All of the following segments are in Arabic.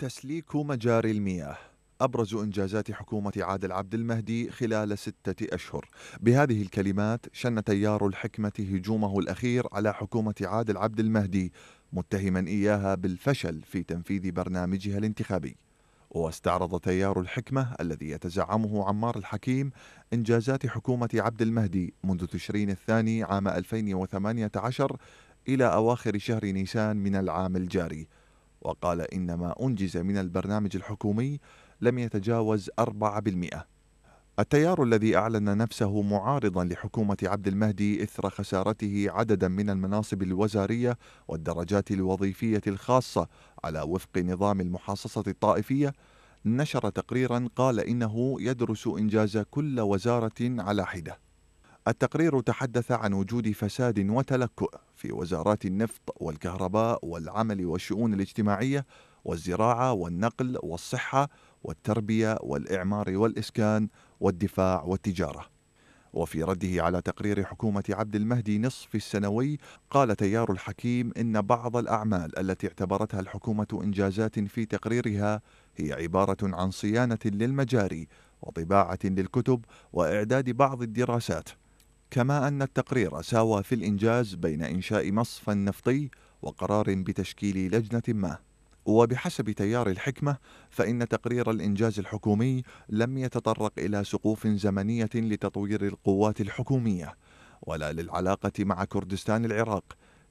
تسليك مجاري المياه أبرز إنجازات حكومة عادل عبد المهدي خلال ستة أشهر بهذه الكلمات شن تيار الحكمة هجومه الأخير على حكومة عادل عبد المهدي متهما إياها بالفشل في تنفيذ برنامجها الانتخابي واستعرض تيار الحكمة الذي يتزعمه عمار الحكيم إنجازات حكومة عبد المهدي منذ تشرين الثاني عام 2018 إلى أواخر شهر نيسان من العام الجاري وقال إن ما أنجز من البرنامج الحكومي لم يتجاوز 4%. التيار الذي أعلن نفسه معارضا لحكومة عبد المهدي إثر خسارته عددا من المناصب الوزارية والدرجات الوظيفية الخاصة على وفق نظام المحاصصة الطائفية نشر تقريرا قال إنه يدرس إنجاز كل وزارة على حدة. التقرير تحدث عن وجود فساد وتلكؤ في وزارات النفط والكهرباء والعمل والشؤون الاجتماعيه والزراعه والنقل والصحه والتربيه والاعمار والاسكان والدفاع والتجاره. وفي رده على تقرير حكومه عبد المهدي نصف السنوي قال تيار الحكيم ان بعض الاعمال التي اعتبرتها الحكومه انجازات في تقريرها هي عباره عن صيانه للمجاري وطباعه للكتب واعداد بعض الدراسات كما أن التقرير ساوى في الإنجاز بين إنشاء مصفى نفطي وقرار بتشكيل لجنة ما وبحسب تيار الحكمة فإن تقرير الإنجاز الحكومي لم يتطرق إلى سقوف زمنية لتطوير القوات الحكومية ولا للعلاقة مع كردستان العراق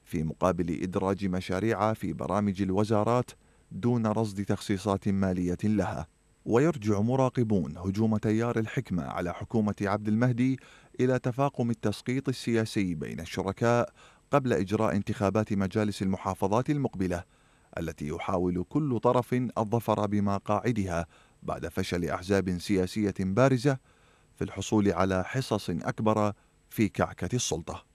في مقابل إدراج مشاريع في برامج الوزارات دون رصد تخصيصات مالية لها ويرجع مراقبون هجوم تيار الحكمة على حكومة عبد المهدي إلى تفاقم التسقيط السياسي بين الشركاء قبل إجراء انتخابات مجالس المحافظات المقبلة التي يحاول كل طرف الظفر بمقاعدها بعد فشل أحزاب سياسية بارزة في الحصول على حصص أكبر في كعكة السلطة